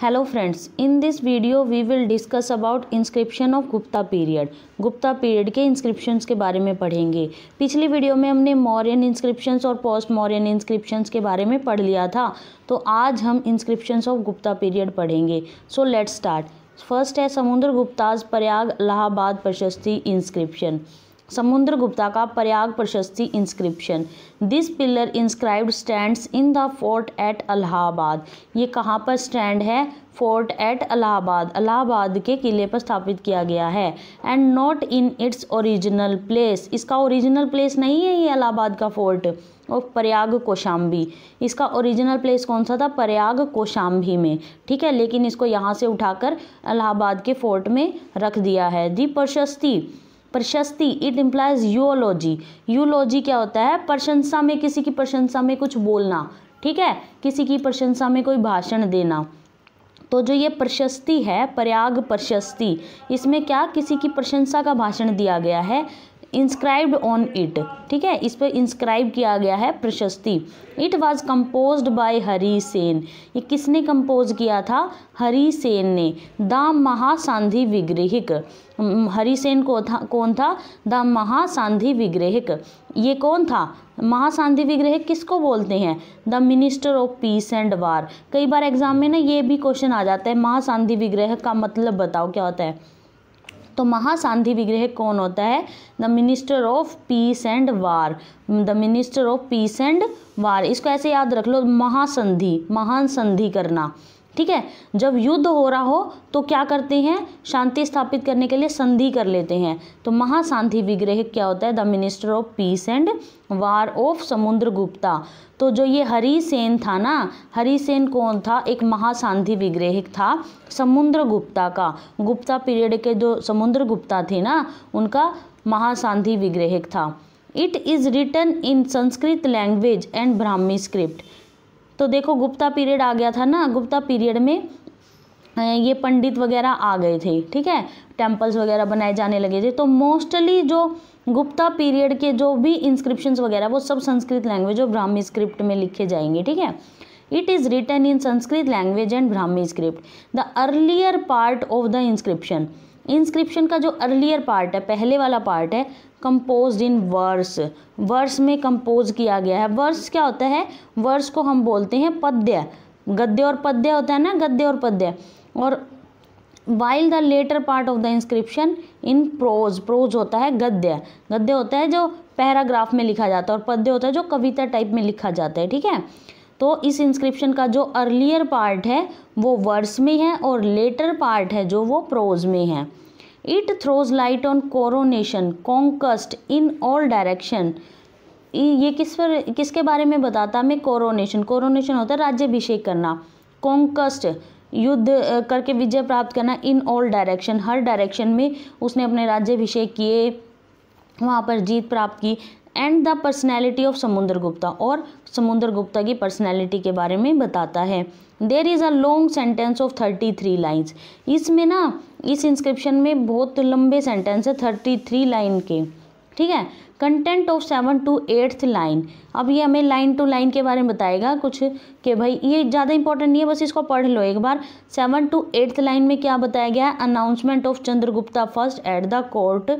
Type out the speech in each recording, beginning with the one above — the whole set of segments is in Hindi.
hello friends in this video we will discuss about inscription of Gupta period Gupta period के इंस्क्रिप्शन के बारे में पढ़ेंगे पिछली वीडियो में हमने मौर्यन इंस्क्रिप्शन और पोस्ट मॉरियन इंस्क्रिप्शन के बारे में पढ़ लिया था तो आज हम इंस्क्रिप्शन ऑफ गुप्ता पीरियड पढ़ेंगे सो लेट स्टार्ट फर्स्ट है समुद्र गुप्ताज प्रयाग इलाहाबाद प्रशस्ति इंस्क्रिप्शन समुद्र गुप्ता का Prayag Prashasti inscription this pillar inscribe stands in the fort at Allahabad ये कहाँ पर स्टैंड है फोर्ट एट अलाहाबाद अलाहाबाद के किले पर स्थापित किया गया है and not in its original place इसका ओरिजिनल प्लेस नहीं है ये अलाहाबाद का फोर्ट और प्रयाग कोशाम्बी इसका ओरिजिनल प्लेस कौन सा था प्रयाग कोशाम्बी में ठीक है लेकिन इसको यहाँ से उठाकर अलाहाबाद के फोर्ट में रख दिया है दी प्रशस्ति प्रशस्ति इट इम्प्लाइज यूलॉजी यूलॉजी क्या होता है प्रशंसा में किसी की प्रशंसा में कुछ बोलना ठीक है किसी की प्रशंसा में कोई भाषण देना तो जो ये प्रशस्ति है प्रयाग प्रशस्ति इसमें क्या किसी की प्रशंसा का भाषण दिया गया है इंस्क्राइब्ड ऑन इट ठीक है इस पर इंस्क्राइब किया गया है Prashasti it was compose by Hari Sen ये किसने कम्पोज किया था हरी सेन ने द महासांधि विग्रहिक हरी सेन को था कौन था द महासांधि विग्रहिक ये कौन था महासांधि विग्रह किसको बोलते हैं the minister of peace and war कई बार एग्जाम में ना ये भी क्वेश्चन आ जाता है महासांधि विग्रह का मतलब बताओ क्या होता है तो महासांधि विग्रह कौन होता है the minister of peace and war the minister of peace and war इसको ऐसे याद रख लो महासंधि महान संधि करना ठीक है जब युद्ध हो रहा हो तो क्या करते हैं शांति स्थापित करने के लिए संधि कर लेते हैं तो महाशांति विग्रह क्या होता है the minister of peace and war of Samudra Gupta तो जो ये हरी सेन था ना हरी सेन कौन था एक महाशांति विग्रह था समुद्र गुप्ता का गुप्ता पीरियड के जो समुद्र गुप्ता थे ना उनका महाशांति विग्रह था it is written in Sanskrit language and Brahmi script तो देखो गुप्ता पीरियड आ गया था ना गुप्ता पीरियड में ये पंडित वगैरह आ गए थे ठीक है टेम्पल्स वगैरह बनाए जाने लगे थे तो मोस्टली जो गुप्ता पीरियड के जो भी इंस्क्रिप्शंस वगैरह वो सब संस्कृत लैंग्वेज और ब्राह्मी स्क्रिप्ट में लिखे जाएंगे ठीक है it is written in Sanskrit language and Brahmi script the earlier part of the inscription inscription का जो अर्लियर पार्ट है पहले वाला पार्ट है कंपोज इन वर्स वर्स में कंपोज किया गया है वर्स क्या होता है वर्स को हम बोलते हैं पद्य गद्य और पद्य होता है ना गद्य और पद्य और while the latter part of the inscription in prose prose होता है गद्य गद्य होता है जो पैराग्राफ में लिखा जाता है और पद्य होता है जो कविता टाइप में लिखा जाता है ठीक है तो इस इंस्क्रिप्शन का जो अर्लियर पार्ट है वो वर्स में है और लेटर पार्ट है जो वो प्रोज में है it throws light on coronation conquest in all direction ये किस पर किसके बारे में बताता है मैं कोरोनेशन कोरोनेशन होता है राज्यभिषेक करना कॉन्कस्ट युद्ध करके विजय प्राप्त करना इन ऑल डायरेक्शन हर डायरेक्शन में उसने अपने राज्यभिषेक किए वहाँ पर जीत प्राप्त की and the personality of Samudra Gupta और समुद्र गुप्ता की पर्सनैलिटी के बारे में बताता है there is a long sentence of thirty three lines इसमें ना इस इंस्क्रिप्शन में बहुत लंबे सेंटेंस है थर्टी थ्री लाइन के ठीक है content of seven to eighth line अब ये हमें लाइन टू लाइन के बारे में बताएगा कुछ कि भाई ये ज़्यादा इंपॉर्टेंट नहीं है बस इसको पढ़ लो एक बार सेवन टू एट्थ लाइन में क्या बताया गया है announcement of Chandragupta first at the court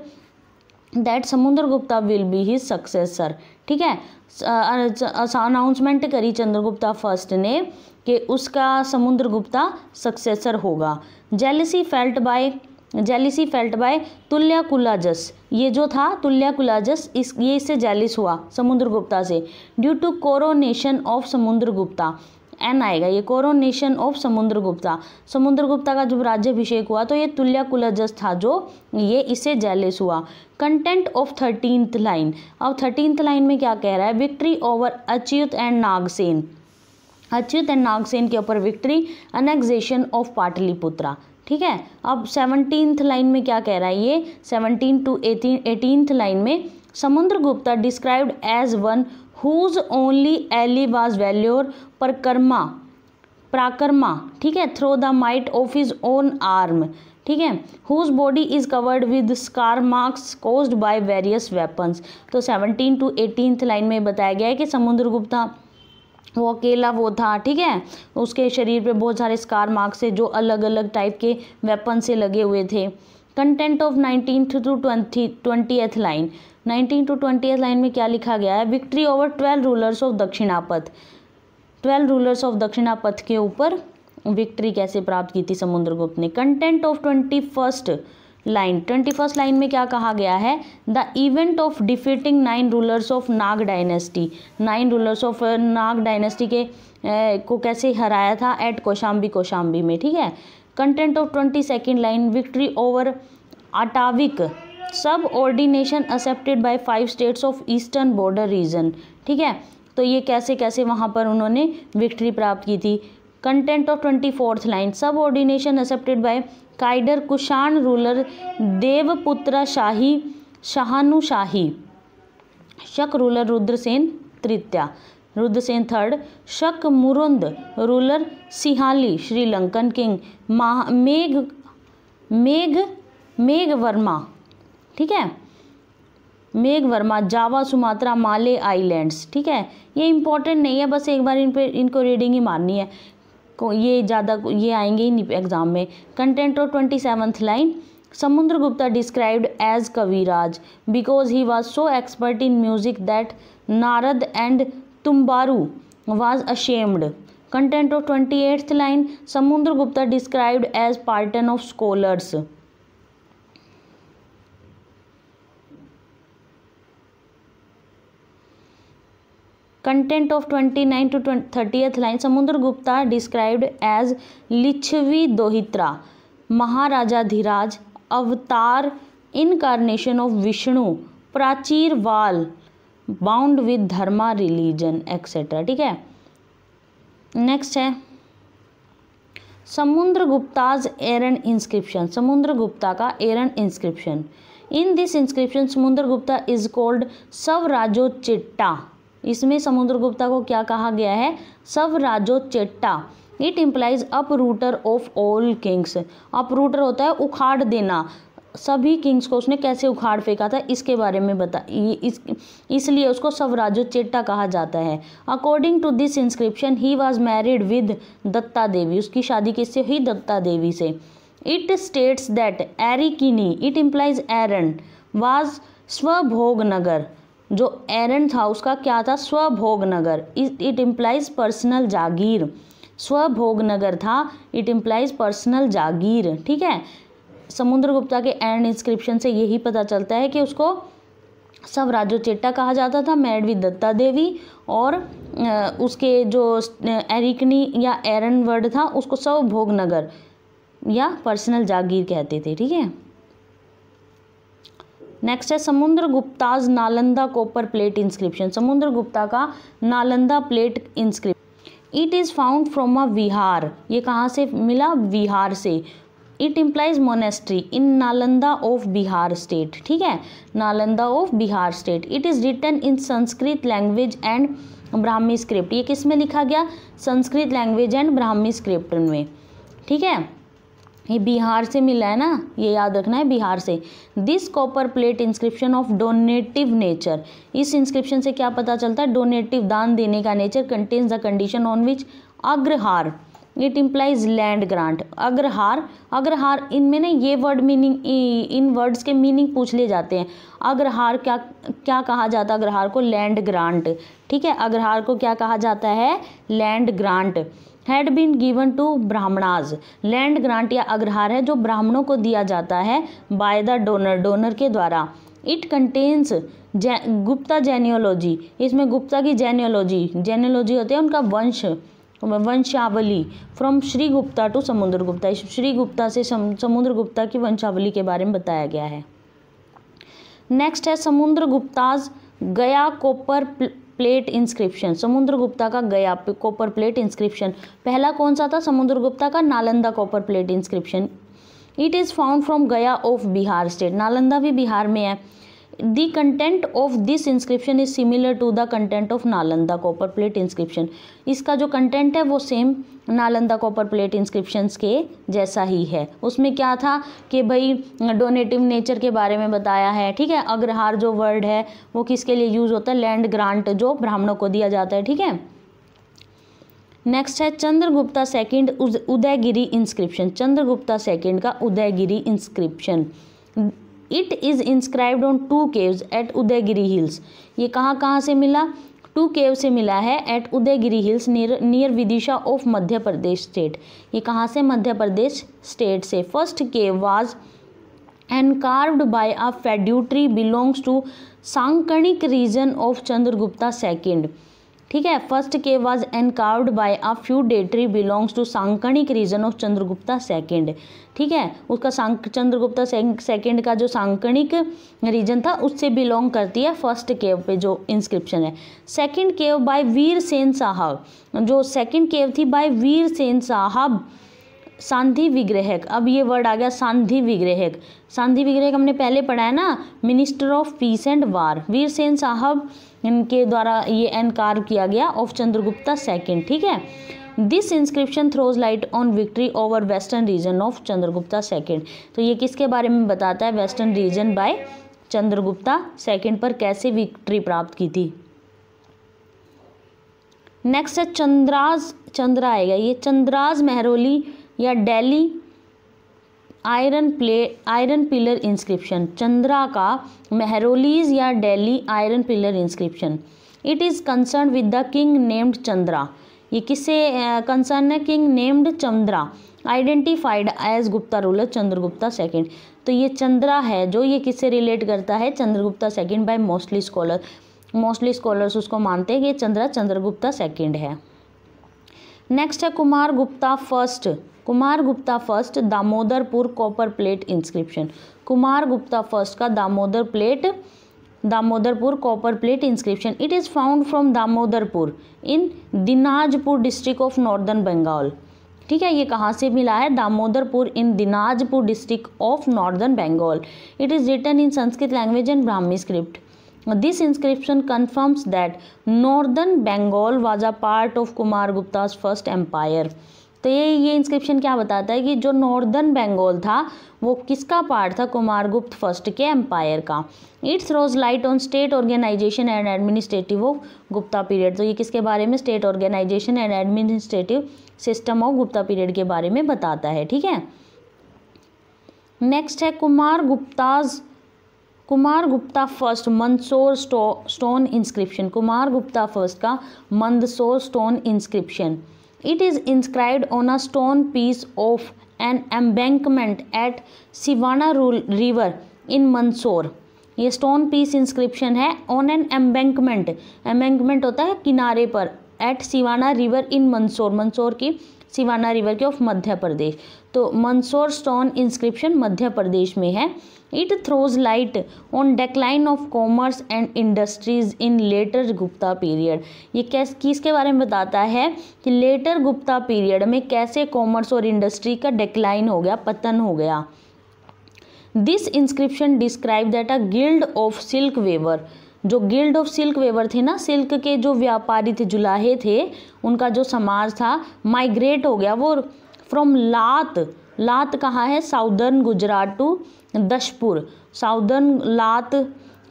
that Samudra Gupta will be his successor ठीक है अनाउंसमेंट करी चंद्रगुप्ता फर्स्ट ने कि उसका समुद्र गुप्ता सक्सेसर होगा jealousy felt by jealousy felt by तुल्या कुलाजस ये जो था तुल्या कुलाजस इस ये इससे जेलिस हुआ समुद्रगुप्ता से due to coronation of Samudragupta एन आएगा ये कोरोनेशन ऑफ समुद्रगुप्ता समुद्रगुप्ता का जब राज्यभिषेक हुआ तो ये तुल्या कुलजस था जो ये इसे जेलिस हुआ कंटेंट ऑफ थर्टींथ लाइन अब थर्टींथ लाइन में क्या कह रहा है victory over Achyuta and Nagasena Achyuta and Nagasena के ऊपर विक्ट्री अनेक्जेशन ऑफ पाटलिपुत्रा ठीक है अब सेवनटीन्थ लाइन में क्या कह रहा है ये seventeen to eighteen eighteenth line में Samudra Gupta described as one whose only ally was valour परकर्मा प्राकर्मा ठीक है through the might of his own arm ठीक है whose body is covered with scar marks caused by various weapons तो सेवनटीन टू एटीनथ लाइन में बताया गया है कि समुद्र गुप्ता वो अकेला वो था ठीक है उसके शरीर पे बहुत सारे स्कार मार्क्स थे जो अलग अलग टाइप के वेपन से लगे हुए थे content of nineteen to twenty twenty eighth line nineteen to twenty eighth line में क्या लिखा गया है victory over twelve rulers of Dakshinapatha twelve rulers of Dakshinapatha के ऊपर विक्ट्री कैसे प्राप्त की थी समुद्रगुप्त ने content of twenty first line twenty first line में क्या कहा गया है the event of defeating nine rulers of Naga dynasty nine rulers of Naga dynasty के ए, को कैसे हराया था एट कोशाम्बी कोशाम्बी में ठीक है content of twenty second line victory over Atavika subordination accepted by five states of eastern border region ठीक है तो ये कैसे कैसे वहाँ पर उन्होंने विक्ट्री प्राप्त की थी content of twenty fourth line subordination accepted by Kidara Kushan ruler Devaputra Shahi Shahanushahi Shaka ruler Rudrasena तृतीया Rudrasena third Shaka Murunda ruler Sinhali Sri Lankan king मा मेघ मेघ मेघ वर्मा ठीक है Megha Varma Java Sumatra Malay islands ठीक है ये इंपॉर्टेंट नहीं है बस एक बार इन पे इनको रीडिंग ही मारनी है ये ज़्यादा ये आएंगे ही नहीं एग्ज़ाम में कंटेंट और twenty seventh line Samudra Gupta described as Kaviraj because he was so expert in music that Narada and Tumburu was ashamed content of twenty eighth line Samudra Gupta described as patron of scholars content of twenty nine to thirtieth line Samudra Gupta described as Lichchhavi दोहित्रा महाराजाधिराज अवतार इनकारनेशन ऑफ विष्णु प्राचीर wall bound with dharma religion etcetera ठीक है नेक्स्ट है समुद्र गुप्ताज एरन इंस्क्रिप्शन समुद्र गुप्ता का Eran inscription in this inscription Samudra Gupta is called सवराजो चिट्टा इसमें समुद्रगुप्ता को क्या कहा गया है सब राजो चेट्टा it implies uprooter of all kings uprooter होता है उखाड़ देना सभी किंग्स को उसने कैसे उखाड़ फेंका था इसके बारे में बता इस इसलिए उसको स्वराजो चेट्टा कहा जाता है according to this inscription he was married with Datta Devi उसकी शादी किससे हुई दत्ता देवी से it states that Airikina it implies Eran was स्वभोग नगर जो एरन था उसका क्या था स्वभोग नगर इट इम्प्लाइज पर्सनल जागीर स्वभोग नगर था इट इम्प्लाइज पर्सनल जागीर ठीक है समुद्र गुप्ता के एरन इंस्क्रिप्शन से यही पता चलता है कि उसको सब राजो चेट्टा कहा जाता था मैड विद दत्ता देवी और उसके जो एरिकनी या एरन वर्ड था उसको सब भोग नगर या पर्सनल जागीर कहते थे ठीक है नेक्स्ट है Samudra Gupta's Nalanda copper plate inscription Samudra Gupta का Nalanda plate inscription it is found from a vihara ये कहाँ से मिला विहार से it implies monastery in Nalanda of Bihar state ठीक है Nalanda of Bihar state it is written in Sanskrit language and Brahmi script ये किस में लिखा गया Sanskrit language and Brahmi script में ठीक है ये बिहार से मिला है ना ये याद रखना है बिहार से this copper plate inscription of donative nature इस इंस्क्रिप्शन से क्या पता चलता है डोनेटिव दान देने का nature contains the condition on which agrahara it implies land grant agrahara agrahara इनमें ना ये वर्ड मीनिंग इन वर्ड्स के मीनिंग पूछ लिए जाते हैं अग्रहार क्या क्या कहा जाता है अग्रहार को लैंड ग्रांट ठीक है अग्रहार को क्या कहा जाता है land grant had been given to Brahmanas land grant या अग्रहार है जो ब्राह्मणों को दिया जाता है बाय द डोनर डोनर के द्वारा इट कंटेन्स गुप्ता जेनियोलॉजी इसमें गुप्ता की जेनियोलॉजी जेनियोलॉजी होती है उनका वंश वंशावली फ्रॉम श्री गुप्ता टू समुद्र गुप्ता श्री गुप्ता से सम, समुद्र गुप्ता की वंशावली के बारे में बताया गया है नेक्स्ट है समुद्र गुप्ताज गया कोपर प्लेट इंस्क्रिप्शन समुद्रगुप्ता का गया कॉपर प्लेट इंस्क्रिप्शन पहला कौन सा था समुद्रगुप्ता का Nalanda copper plate inscription it is found from Gaya of Bihar state Nalanda भी बिहार में है the content of this inscription is similar to the content of Nalanda copper plate inscription इसका जो कंटेंट है वो same Nalanda copper plate inscription के जैसा ही है उसमें क्या था कि भाई डोनेटिव नेचर के बारे में बताया है ठीक है अग्रहार जो वर्ड है वो किसके लिए यूज़ होता है लैंड ग्रांट जो ब्राह्मणों को दिया जाता है ठीक है नेक्स्ट है Chandragupta second Udayagiri inscription Chandragupta second का Udayagiri inscription it is inscribed on two caves at Udayagiri hills ये कहाँ कहाँ से मिला टू केव से मिला है at Udayagiri hills near near Vidisha of Madhya Pradesh state ये कहाँ से मध्य प्रदेश स्टेट से first cave was and carved by a feudatory belongs to Sanakanika region of Chandragupta second ठीक है फर्स्ट के was engraved by a feudatory belongs to Sanakanika region of Chandragupta second ठीक है उसका सांक चंद्रगुप्ता सेकेंड का जो सांकणिक रीजन था उससे बिलोंग करती है फर्स्ट केव पे जो इंस्क्रिप्शन है second cave by Veer Sen साहब जो सेकेंड केव थी बाय वीर सेन साहब सांधि विग्रहक अब ये वर्ड आ गया सांधि विग्रहक सांधि विग्रहक हमने पहले पढ़ा है ना minister of peace and war Veer Sen साहब इनके द्वारा ये एनकार किया गया ऑफ चंद्रगुप्ता सेकंड ठीक है this inscription throws light on victory over western region of Chandragupta second तो ये किसके बारे में बताता है western region by Chandragupta second पर कैसे विक्ट्री प्राप्त की थी नेक्स्ट है चंद्राज चंद्रा आएगा ये चंद्राज मेहरोली या डेली आयरन प्ले आयरन पिलर इंस्क्रिप्शन चंद्रा का मेहरोलीज या Delhi iron pillar inscription it is concern with the king named Chandra ये किससे कंसर्न है king named Chandra identified as Gupta ruler Chandragupta second तो ये चंद्रा है जो ये किससे रिलेट करता है Chandragupta second by mostly scholar mostly scholars उसको मानते हैं कि चंद्रा चंद्रगुप्ता सेकेंड है नेक्स्ट है Kumar Gupta first Kumar Gupta first Damodarpur copper plate inscription Kumar Gupta first का Damodar plate Damodarpur copper plate inscription it is found from Damodarpur in Dinajpur district of northern Bengal ठीक है ये कहाँ से मिला है Damodarpur in Dinajpur district of northern Bengal it is written in Sanskrit language and Brahmi script this inscription confirms that northern Bengal was a part of Kumar Gupta's first empire तो ये ये इंस्क्रिप्शन क्या बताता है कि जो नॉर्दर्न बंगाल था वो किसका पार्ट था कुमार गुप्त फर्स्ट के एम्पायर का it's throws light on state organisation and administrative of Gupta period तो ये किसके बारे में state organisation and administrative system of Gupta period के बारे में बताता है ठीक है नेक्स्ट है कुमार गुप्ताज़ कुमार गुप्ता फर्स्ट मंदसोर स्टो, stone inscription Kumar Gupta first का Mandsaur stone inscription it is inscribed on a stone piece of an embankment at Shivna river in Mandsaur ये स्टोन पीस इंस्क्रिप्शन है ऑन एन एम्बैंकमेंट एम्बैंकमेंट होता है किनारे पर at Shivna river in Mandsaur Mandsaur की सिवाना रिवर के ऑफ मध्य प्रदेश तो मंदसौर स्टोन इंस्क्रिप्शन मध्य प्रदेश में है it throws light on decline of commerce and industries in later Gupta period ये कैस किसके बारे में बताता है कि लेटर गुप्ता पीरियड में कैसे कॉमर्स और इंडस्ट्री का डेक्लाइन हो गया पतन हो गया this inscription describe that a guild of silk weaver जो गिल्ड ऑफ सिल्क वेवर थे ना सिल्क के जो व्यापारी थे जुलाहे थे उनका जो समाज था माइग्रेट हो गया वो फ्रॉम लात लात कहाँ है southern Gujarat to Dashpur southern Lata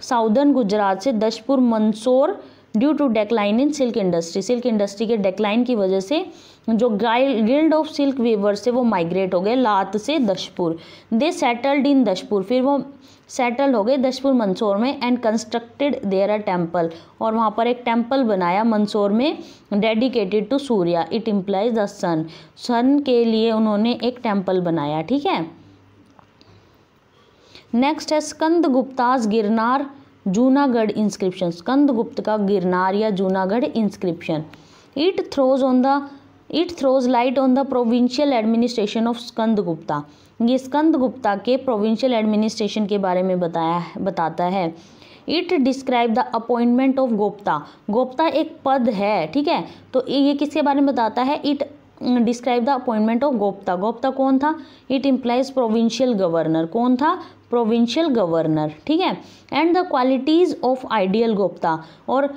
southern Gujarat से Dashpur Mandsaur due to decline in silk industry silk industry के डेक्लाइन की वजह से जो गिल्ड ऑफ सिल्क वेवर से वो माइग्रेट हो गए लात से Dashpur they settled in Dashpur फिर वो सेटल हो गए दशपुर मंदसौर में and constructed there a temple और वहाँ पर एक टेम्पल बनाया मंदसौर में dedicated to Surya it implies the sun sun के लिए उन्होंने एक टेम्पल बनाया ठीक है नेक्स्ट है स्कंद गुप्ताज गिरनार जूनागढ़ इंस्क्रिप्शन स्कंद गुप्त का गिरनार या Junagadh inscription it throws on the it throws light on the provincial administration of Skanda Gupta ये स्कंद गुप्ता के प्रोविंशियल एडमिनिस्ट्रेशन के बारे में बताया बताता है it describe the appointment of Gupta Gupta एक पद है ठीक है तो ये किसके बारे में बताता है it describe the appointment of Gupta Gupta कौन था इट इम्प्लाइज प्रोविंशियल गवर्नर कौन था प्रोविंशियल गवर्नर ठीक है and the qualities of ideal Gupta और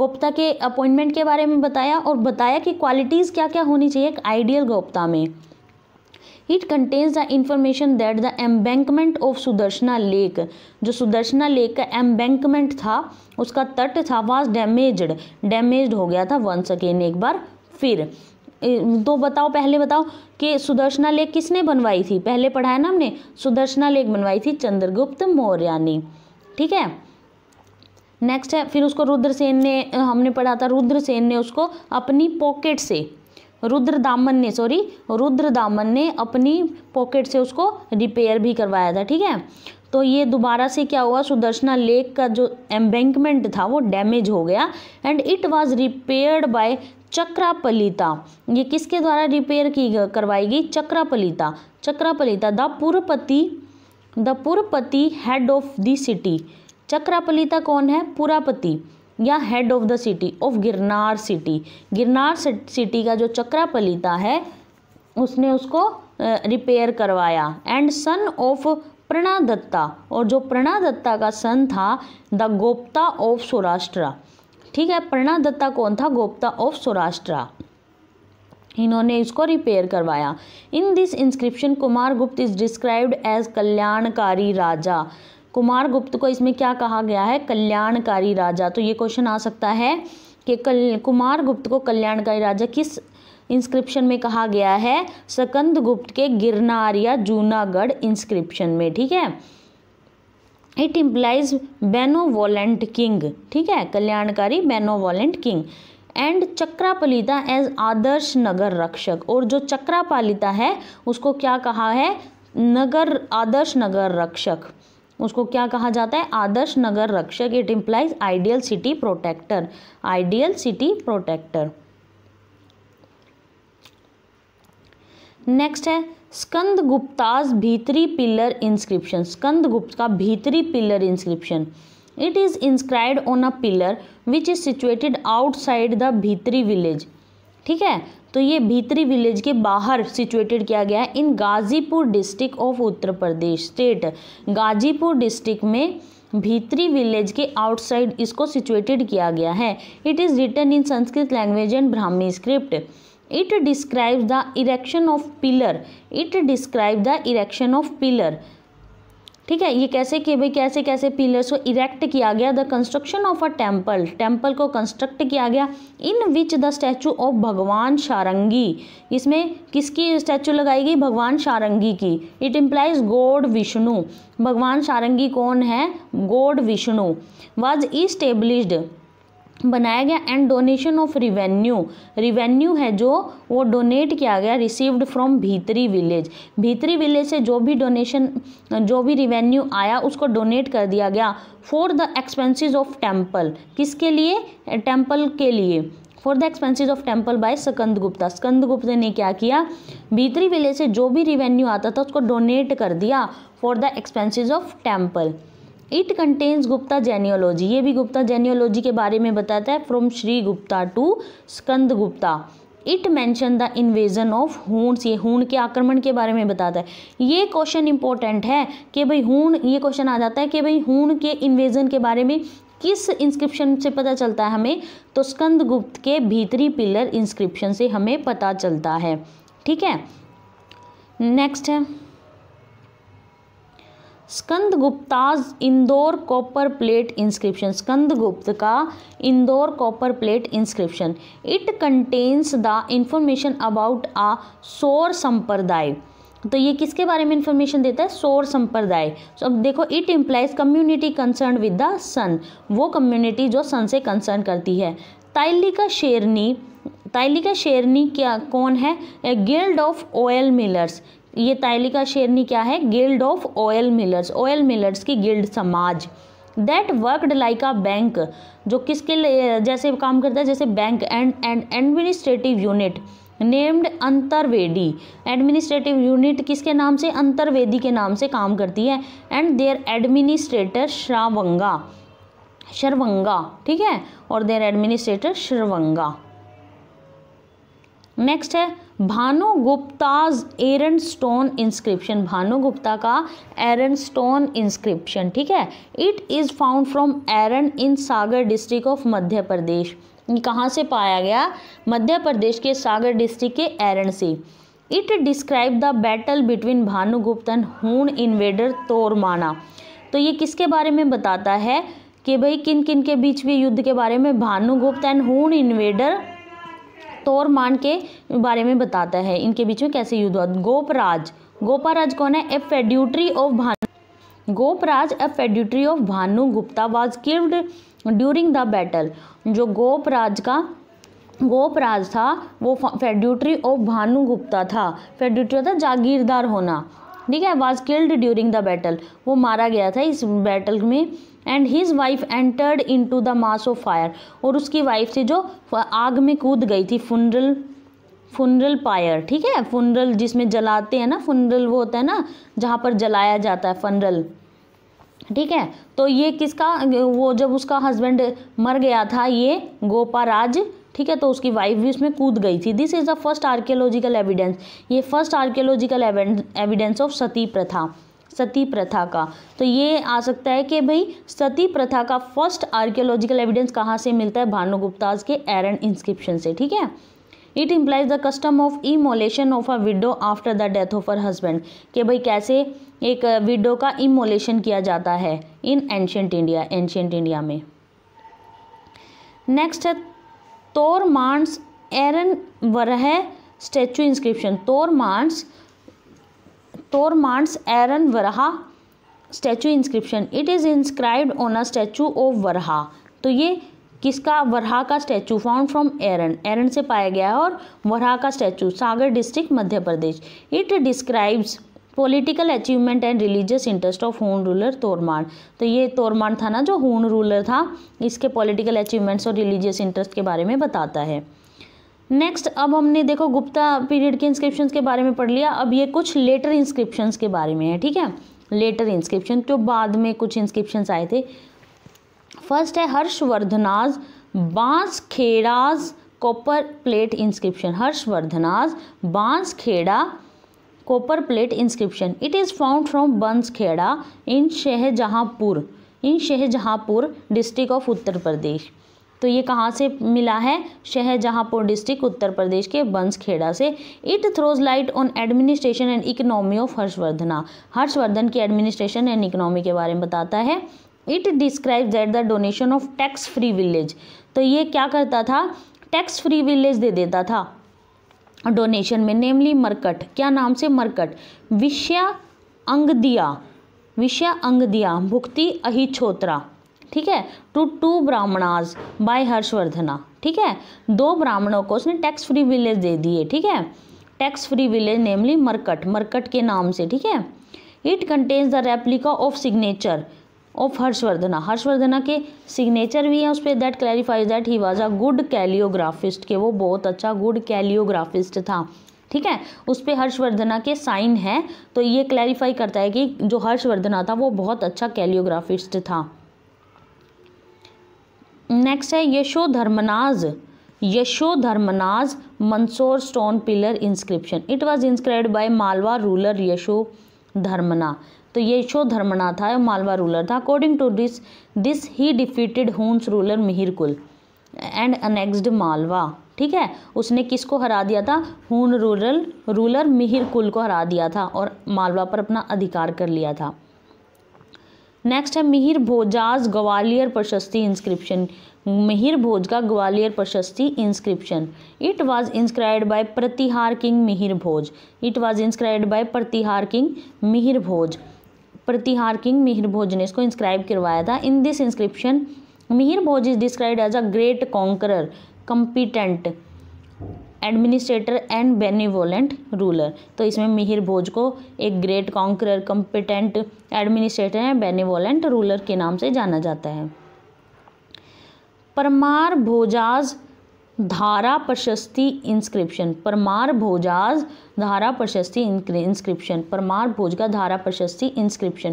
गुप्ता के अपॉइंटमेंट के बारे में बताया और बताया कि क्वालिटीज़ क्या क्या होनी चाहिए एक आइडियल गुप्ता में it contains the information that the embankment of Sudarshana lake जो सुदर्शना लेक का एम्बैंकमेंट था उसका तट था वाज डैमेज्ड डैमेज्ड हो गया था वंस अगेन एक बार फिर तो बताओ पहले बताओ कि सुदर्शना लेक किसने बनवाई थी पहले पढ़ाया ना हमने सुदर्शना लेक बनवाई थी चंद्रगुप्त मौर्य ने ठीक है नेक्स्ट है फिर उसको रुद्रसेन ने हमने पढ़ा था रुद्रसेन ने उसको अपनी पॉकेट से रुद्र दामन ने सॉरी रुद्र दामन ने अपनी पॉकेट से उसको रिपेयर भी करवाया था ठीक है तो ये दोबारा से क्या हुआ सुदर्शना लेक का जो एम्बैंकमेंट था वो डैमेज हो गया and it was repaired by Chakrapalita ये किसके द्वारा रिपेयर की करवाई गई Chakrapalita Chakrapalita the Purpati the Purpati head of the city Chakrapalita कौन है पुरापति या head of the city of Girnar city Girnar city का जो चक्रापलिता है उसने उसको रिपेयर करवाया and son of Prana Datta और जो प्रणा दत्ता का सन था द गोप्ता ऑफ सौराष्ट्र ठीक है प्रणा दत्ता कौन था गोप्ता ऑफ सौराष्ट्रा इन्होंने इसको रिपेयर करवाया इन दिस इंस्क्रिप्शन कुमार गुप्त इज डिस्क्राइब्ड एज कल्याणकारी राजा कुमार गुप्त को इसमें क्या कहा गया है कल्याणकारी राजा तो ये क्वेश्चन आ सकता है कि कल कुमार गुप्त को कल्याणकारी राजा किस इंस्क्रिप्शन में कहा गया है सकंद गुप्त के गिरनार या जूनागढ़ इंस्क्रिप्शन में ठीक है इट इम्प्लाइज बेनोवोलेंट किंग ठीक है कल्याणकारी benevolent king and Chakrapalita as Adarsh Nagar Rakshak और जो चक्रापालिता है उसको क्या कहा है नगर आदर्श नगर रक्षक उसको क्या कहा जाता है Adarsh Nagar Rakshak it implies ideal city protector ideal city protector next है स्कंद गुप्ताज भीतरी पिलर इंस्क्रिप्शन स्कंद गुप्त का Bhitari pillar inscription it is inscribed on a pillar which is situated outside the Bhitari village ठीक है तो ये भीतरी विलेज के बाहर सिचुएटेड किया गया है in Ghazipur district of Uttar Pradesh state Ghazipur district में भीतरी विलेज के आउटसाइड इसको सिचुएटेड किया गया है it is written in Sanskrit language and Brahmi script it describes the erection of pillar it describes the erection of pillar ठीक है ये कैसे कि भाई कैसे कैसे पिलर्स को इरेक्ट किया गया the construction of a temple temple को कंस्ट्रक्ट किया गया in which the statue of Bhagwan Sharangi इसमें किसकी स्टैचू लगाई गई भगवान शारंगी की इट इम्प्लाइज गॉड विष्णु भगवान शारंगी कौन है गॉड विष्णु वाज इस्टेब्लिश्ड बनाया गया and donation of revenue revenue है जो वो डोनेट किया गया received from Bhitari village Bhitari village से जो भी डोनेशन जो भी रिवेन्यू आया उसको डोनेट कर दिया गया for the expenses of temple किसके लिए टेम्पल के लिए for the expenses of temple by Skanda Gupta Skanda Gupta ने क्या किया भीतरी विलेज से जो भी रिवेन्यू आता था उसको डोनेट कर दिया for the expenses of temple it contains Gupta genealogy ये भी गुप्ता जेनियोलॉजी के बारे में बताता है from Shri Gupta to Skanda Gupta it mention the invasion of Huns ये हूण के आक्रमण के बारे में बताता है ये क्वेश्चन इंपॉर्टेंट है कि भाई हून ये क्वेश्चन आ जाता है कि भाई हून के इन्वेजन के बारे में किस इंस्क्रिप्शन से पता चलता है हमें तो स्कंद गुप्त के भीतरी पिलर इंस्क्रिप्शन से हमें पता चलता है ठीक है नेक्स्ट है Skanda Gupta's Indore copper plate inscription Skanda Gupta का Indore copper plate inscription it contains the information about uh Saur Sampraday तो ये किसके बारे में इंफॉर्मेशन देता है सौर संप्रदाय अब देखो it implies community concern with the sun वो कम्युनिटी जो सन से कंसर्न करती है ताइलिका शेरनी ताइलिका शेरनी क्या कौन है गिल्ड ऑफ ऑयल मिलर्स ये ताइलिका शेरनी क्या है guild of oil millers oil millers की गिल्ड समाज that worked like a bank जो किसके जैसे काम करता है जैसे bank and and administrative unit named Antarvedi administrative unit किसके नाम से अंतरवेदी के नाम से काम करती है and their administrator Shravanga Sharvanga ठीक है और देयर एडमिनिस्ट्रेटर श्रवंगा नेक्स्ट है भानु गुप्ताज एरन स्टोन इंस्क्रिप्शन भानु गुप्ता का एरन स्टोन इंस्क्रिप्शन ठीक है it is found from Eran in Sagar district of Madhya Pradesh कहाँ से पाया गया मध्य प्रदेश के सागर डिस्ट्रिक्ट के एरन से it describe the battle between Bhanugupta and Hun invader Toramana तो ये किसके बारे में बताता है कि भाई किन किन के बीच भी युद्ध के बारे में भानुगुप्त एंड हुन इन्वेडर तोर मान के बारे में बताता है इनके बीच में कैसे युद्ध हुआ गोपराज गोपराज कौन है a feudatory of Bhanu Gopraj a feudatory of Bhanu Gupta was killed during the battle जो गोपराज का गोपराज था वो फेड्यूटरी ऑफ भानु गुप्ता था फेड्यूटरी होता जागीरदार होना ठीक है was killed during the battle वो मारा गया था इस बैटल में and his wife entered into the mass of fire और उसकी वाइफ थी जो आग में कूद गई थी फुनरल फुनरल पायर ठीक है फुनरल जिसमें जलाते हैं ना फुनरल वो होता है ना जहाँ पर जलाया जाता है फनरल ठीक है तो ये किसका वो जब उसका हस्बैंड मर गया था ये गोपाराज ठीक है तो उसकी वाइफ भी उसमें कूद गई थी this is the first archaeological evidence ये first archaeological evidence of Sati Pratha Sati प्रथा का तो ये आ सकता है कि भाई सती प्रथा का फर्स्ट आर्कियोलॉजिकल एविडेंस कहाँ से मिलता है भानुगुप्ताज के एरन इंस्क्रिप्शन से ठीक है it implies the custom of immolation of a widow after the death of her husband कि भाई कैसे एक विडो का इमोलेशन किया जाता है in ancient India ancient India में नेक्स्ट है Toramana's Eran Varaha statue inscription Toramana's Toramana's Eran Varaha statue inscription it is inscribed on a statue of Varaha तो ये किसका वरहा का statue found from Eran Eran से पाया गया है और वरहा का statue Sagar district Madhya Pradesh it describes political achievement and religious interest of Hun ruler Toramana तो ये तोरमान था ना जो हून रूलर था इसके पॉलिटिकल अचीवमेंट्स और रिलीजियस इंटरेस्ट के बारे में बताता है नेक्स्ट अब हमने देखो गुप्ता पीरियड के इंस्क्रिप्शन के बारे में पढ़ लिया अब ये कुछ लेटर इंस्क्रिप्शन के बारे में है ठीक है लेटर इंस्क्रिप्शन तो बाद में कुछ इंस्क्रिप्शन आए थे फर्स्ट है Harshavardhana's Bans Khera's copper plate inscription Harshavardhana's Bans Khera copper plate inscription it is found from Bans Khera in Shahjahanpur in Shahjahanpur district of Uttar Pradesh तो ये कहाँ से मिला है शहजहाँपुर डिस्ट्रिक्ट उत्तर प्रदेश के बंसखेड़ा से it throws light on administration and economy of Harshavardhana Harshavardhan की एडमिनिस्ट्रेशन एंड इकोनॉमी के बारे में बताता है it describe that the donation of tax free village तो ये क्या करता था टैक्स फ्री विलेज दे देता था डोनेशन में नेमली मरकट क्या नाम से मरकट विषया अंगदिया विषया दिया भुक्ति अहिछोत्रा ठीक है to two Brahmanas by Harshavardhana ठीक है दो ब्राह्मणों को उसने टैक्स फ्री विलेज दे दिए ठीक है tax free village namely Markat Markat के नाम से ठीक है it contains the replica of signature of Harshavardhana Harshavardhana के सिग्नेचर भी है उस पर that clarifies that he was a good calligraphist के वो बहुत अच्छा गुड कैलियोग्राफिस्ट था ठीक है उस पर हर्षवर्धना के साइन है तो ये क्लैरिफाई करता है कि जो हर्षवर्धना था वो बहुत अच्छा कैलियोग्राफिस्ट था नेक्स्ट है Yashodharman's Yashodharman's Mandsaur stone pillar inscription it was inscribed by Malwa ruler Yashodharmana तो यशो धर्मना था मालवा रूलर था according to this this he defeated Huns ruler Mihirkul and annexed Malwa ठीक है उसने किसको हरा दिया था हून रूरल रूलर मिहिर कुल को हरा दिया था और मालवा पर अपना अधिकार कर लिया था नेक्स्ट है मिहिर भोजाज ग्वालियर प्रशस्ति इंस्क्रिप्शन मिहिर भोज का Gwalior Prashasti inscription it was inscribe by Pratihara king Mihir Bhoj it was inscribe by Pratihara king Mihir Bhoj Pratihara king Mihir Bhoj ने इसको इंस्क्राइब करवाया था in this inscription Mihir Bhoj is describe as a great conqueror competent administrator and benevolent ruler तो इसमें मिहिर भोज को एक great conqueror competent administrator and benevolent ruler के नाम से जाना जाता है परमार भोजाज धारा प्रशस्ति इंस्क्रिप्शन परमार भोजाज धारा प्रशस्ति इंस्क्रिप्शन परमार भोज का धारा प्रशस्ति इंस्क्रिप्शन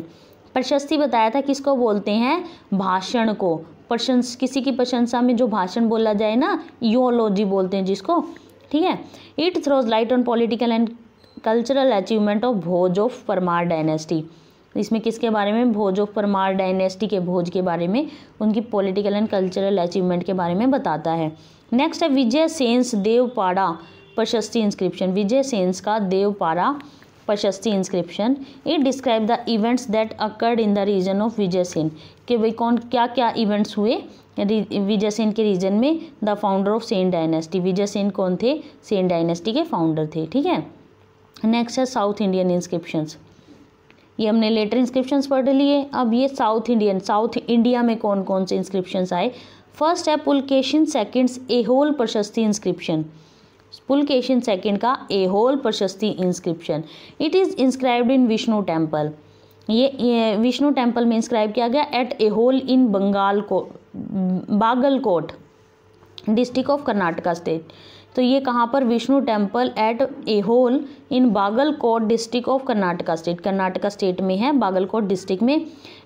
प्रशस्ति बताया था किसको बोलते हैं भाषण को प्रशंस किसी की प्रशंसा में जो भाषण बोला जाए ना यूओलॉजी बोलते हैं जिसको ठीक है it throws light on political and cultural achievement of Bhoj of Parmar dynasty इसमें किसके बारे में भोज ऑफ परमार डायनेस्टी के भोज के बारे में उनकी पॉलिटिकल एंड कल्चरल अचीवमेंट के बारे में बताता है नेक्स्ट है विजय सेंस देवपाड़ा प्रशस्ति इंस्क्रिप्शन विजय सेंस का Deopara Prashasti inscription it describe the events that occurred in the reign of Vijay Sen के भाई कौन क्या क्या इवेंट्स हुए विजय सेन के रीजन में the founder of Sen dynasty Vijay Sen कौन थे सेन डायनेस्टी के फाउंडर थे ठीक है नेक्स्ट है साउथ इंडियन इंस्क्रिप्शंस ये हमने लेटर इंस्क्रिप्शंस पढ़ लिए अब ये साउथ इंडियन साउथ इंडिया में कौन कौन से इंस्क्रिप्शंस आए फर्स्ट है पुलकेशन ए एहोल प्रशस्ति इंस्क्रिप्शन पुलकेशन सेकेंड का Aihole Prashasti inscription it is inscribed in Vishnu temple ये, ये विष्णु टेम्पल में इंस्क्राइब किया गया एट एहोल इन बंगाल को Bagalkot district of Karnataka state तो ये कहाँ पर Vishnu temple at Aihole in Bagalkot district of Karnataka state Karnataka state में है बागलकोट डिस्ट्रिक्ट में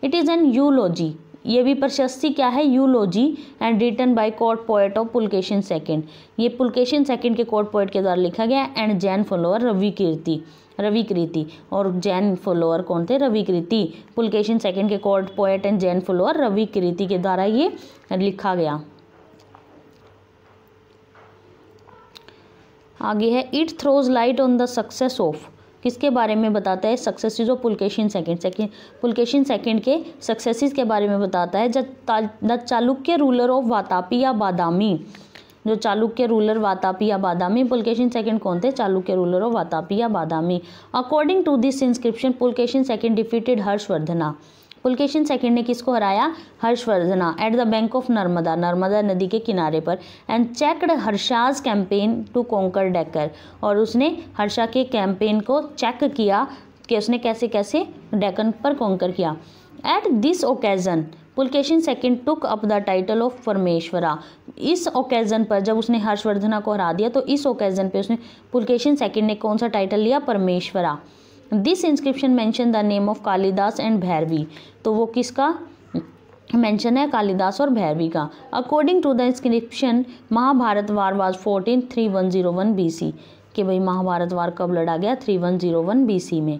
इट इज़ एन यूलॉजी ये भी प्रशस्ति क्या है eulogy and written by court poet of Pulakeshin second ये पुलकेशन सेकंड के कोर्ट पोएट के द्वारा लिखा गया एंड जैन फॉलोअर रवि कीर्ति रविकृति और जैन फॉलोअर कौन थे रविकृति पुलकेशन सेकंड के court poet and Jain follower Ravikirti के द्वारा ये लिखा गया आगे है it throws light on the success of किसके बारे में बताता है successes of Pulakeshin second second Pulakeshin second के सक्सेसिस के बारे में बताता है जब the Chalukya ruler of Vatapi या बादामी जो चालुक्य रूलर वातापिया बादामी पुलकेशन सेकंड कौन थे चालुक्य रूलर और वातापिया Badami according to this inscription Pulakeshin second defeated Harshavardhana Pulakeshin second ने किसको हराया Harshavardhana at the bank of Narmada Narmada नदी के किनारे पर and checked Harsha's campaign to conquer Deccan और उसने हर्षा के कैंपेन को चेक किया कि उसने कैसे कैसे डेकन पर कोंकर किया at this occasion Pulakeshin second took up the title of Parameshwara इस ओकेज़न पर जब उसने हर्षवर्धना को हरा दिया तो इस ओकेज़न पे उसने पुलकेशन सेकंड ने कौन सा टाइटल लिया Parameshwara this inscription mention the name of Kalidas and Bhairavi तो वो किसका मेंशन है कालिदास और भैरवी का according to the inscription Mahabharata war was fourteen three one zero one B C कि भाई महाभारत वार कब लड़ा गया three one zero one B C में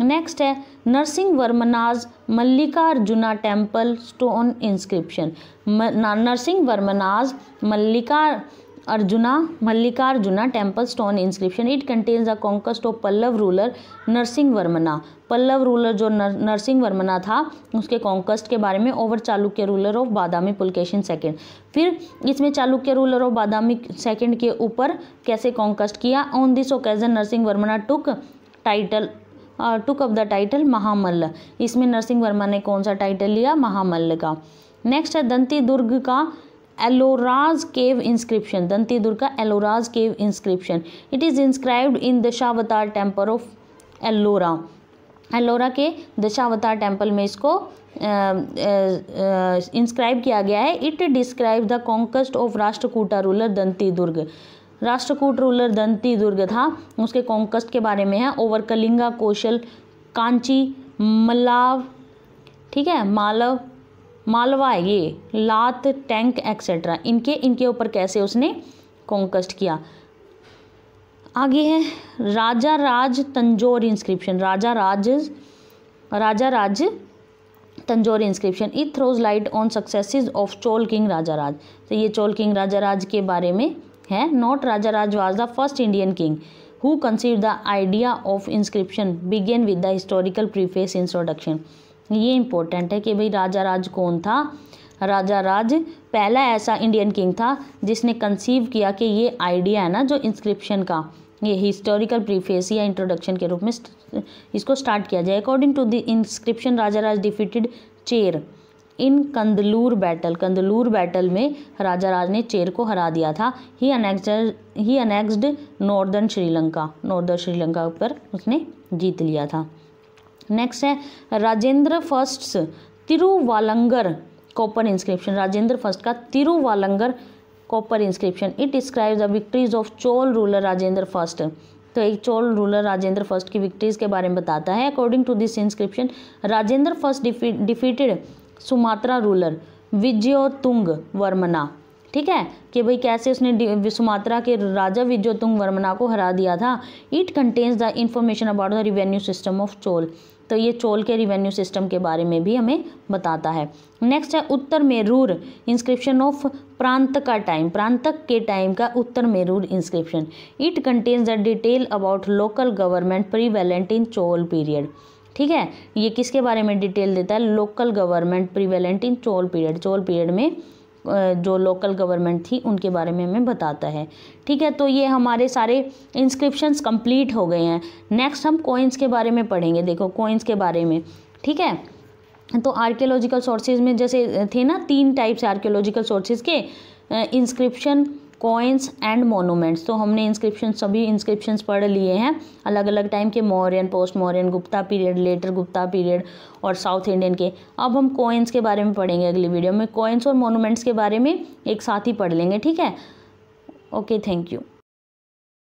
नेक्स्ट है Narasimha Varman's Mallikarjuna temple stone inscription Narasimha Varman's Mallika Arjuna Mallikarjuna temple stone inscription it contains a कॉन्कस्ट of Pallava ruler Narasimha Varmana Pallava ruler जो नरसिंह वर्मना था उसके कॉन्कस्ट के बारे में over Chalukya ruler of Badami Pulakeshin second फिर इसमें Chalukya ruler of Badami second के ऊपर कैसे कॉन्कस्ट किया on this occasion Narasimha Varmana took title took up the title Mahamalla इसमें नरसिंह वर्मा ने कौन सा टाइटल लिया महामल्ल का नेक्स्ट है दंती दुर्ग का Ellora's cave inscription Dantidurga का Ellora's cave inscription it is inscribed in Dashavatara temple of Ellora Ellora के दशावतार टेम्पल में इसको इंस्क्राइब किया गया है it describe the conquest of Rashtrakuta ruler Dantidurga Rashtrakuta ruler Dantidurga था उसके कॉन्कस्ट के बारे में है ओवर कलिंगा कौशल कांची मलाव ठीक है मालव मालवा ये लात टैंक एक्सेट्रा इनके इनके ऊपर कैसे उसने कॉन्कस्ट किया आगे है Rajaraja Tanjore inscription Rajaraja Rajaraja Tanjore inscription it throws light on successes of Chola king Rajaraja तो ये चोल किंग राजा राज के बारे में है not Rajaraja was the first Indian king who conceive the idea of inscription began with the historical preface introduction ये इंपॉर्टेंट है कि भाई राजा राज कौन था राजा राज पहला ऐसा इंडियन किंग था जिसने कंसीव किया कि ये आइडिया है ना जो इंस्क्रिप्शन का ये हिस्टोरिकल प्रीफेस या इंट्रोडक्शन के रूप में इसको स्टार्ट किया जाए according to the inscription Rajaraja defeated Chera in Kandalur battle Kandalur battle में राजा राज ने चेर को हरा दिया था he annexed he annexed northern Sri Lanka northern Sri Lanka पर उसने जीत लिया था नेक्स्ट है Rajendra first Tiruvalangadu copper inscription Rajendra first का Tiruvalangadu copper inscription it describes the victories of Chola ruler Rajendra first तो एक चोल रूलर राजेंद्र फर्स्ट की विक्ट्रीज के बारे में बताता है according to this inscription Rajendra first defeated Sumatra ruler Vijayottunga Varmana ठीक है कि भाई कैसे उसने सुमात्रा के राजा विजयोतुंग वर्मना को हरा दिया था it contains the information about the revenue system of Chola तो ये चोल के रिवेन्यू सिस्टम के बारे में भी हमें बताता है नेक्स्ट है उत्तर मेरूर इंस्क्रिप्शन ऑफ प्रांत का टाइम प्रांतक के टाइम का Uttaramerur inscription it contains the detail about local government prevalent in Chola period ठीक है ये किसके बारे में डिटेल देता है local government prevalent in Chola period Chola period में जो लोकल गवर्नमेंट थी उनके बारे में हमें बताता है ठीक है तो ये हमारे सारे इंस्क्रिप्शंस कंप्लीट हो गए हैं नेक्स्ट हम कोइंस के बारे में पढ़ेंगे देखो कोइंस के बारे में ठीक है तो आर्कियोलॉजिकल सोर्सेज में जैसे थे ना तीन टाइप्स आर्कियोलॉजिकल सोर्सेज के इंस्क्रिप्शन कॉइन्स एंड मोनूमेंट्स तो हमने इंस्क्रिप्शन सभी इंस्क्रिप्शन पढ़ लिए हैं अलग अलग टाइम के Mauryan post Mauryan Gupta period later Gupta period और साउथ इंडियन के अब हम कॉइन्स के बारे में पढ़ेंगे अगली वीडियो में कॉइन्स और मोनूमेंट्स के बारे में एक साथ ही पढ़ लेंगे ठीक है ओके थैंक यू